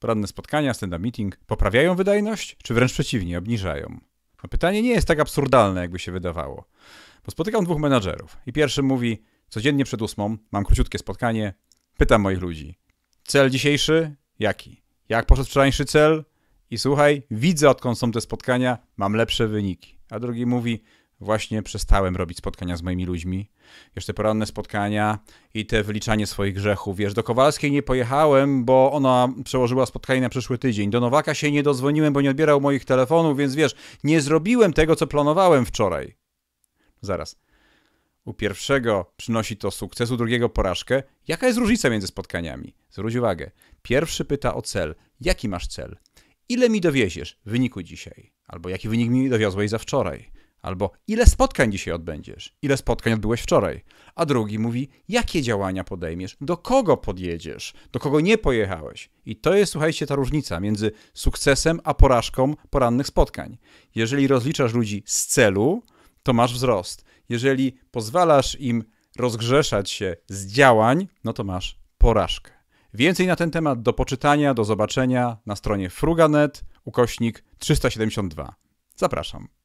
Poranne spotkania, stand-up meeting poprawiają wydajność, czy wręcz przeciwnie, obniżają? A no, pytanie nie jest tak absurdalne, jakby się wydawało. Bo spotykam dwóch menadżerów i pierwszy mówi, codziennie przed ósmą mam króciutkie spotkanie, pytam moich ludzi. Cel dzisiejszy? Jaki? Jak poszedł wczorajszy cel? I słuchaj, widzę odkąd są te spotkania, mam lepsze wyniki. A drugi mówi, właśnie przestałem robić spotkania z moimi ludźmi. Jeszcze poranne spotkania i te wyliczanie swoich grzechów. Wiesz, do Kowalskiej nie pojechałem, bo ona przełożyła spotkanie na przyszły tydzień. Do Nowaka się nie dozwoniłem, bo nie odbierał moich telefonów, więc wiesz, nie zrobiłem tego, co planowałem wczoraj. Zaraz. U pierwszego przynosi to sukces, u drugiego porażkę. Jaka jest różnica między spotkaniami? Zwróć uwagę. Pierwszy pyta o cel. Jaki masz cel? Ile mi dowieziesz w wyniku dzisiaj? Albo jaki wynik mi dowiozłeś za wczoraj? Albo ile spotkań dzisiaj odbędziesz? Ile spotkań odbyłeś wczoraj? A drugi mówi, jakie działania podejmiesz? Do kogo podjedziesz? Do kogo nie pojechałeś? I to jest, słuchajcie, ta różnica między sukcesem a porażką porannych spotkań. Jeżeli rozliczasz ludzi z celu, to masz wzrost. Jeżeli pozwalasz im rozgrzeszać się z działań, no to masz porażkę. Więcej na ten temat do poczytania, do zobaczenia na stronie fruganet ukośnik 372. Zapraszam.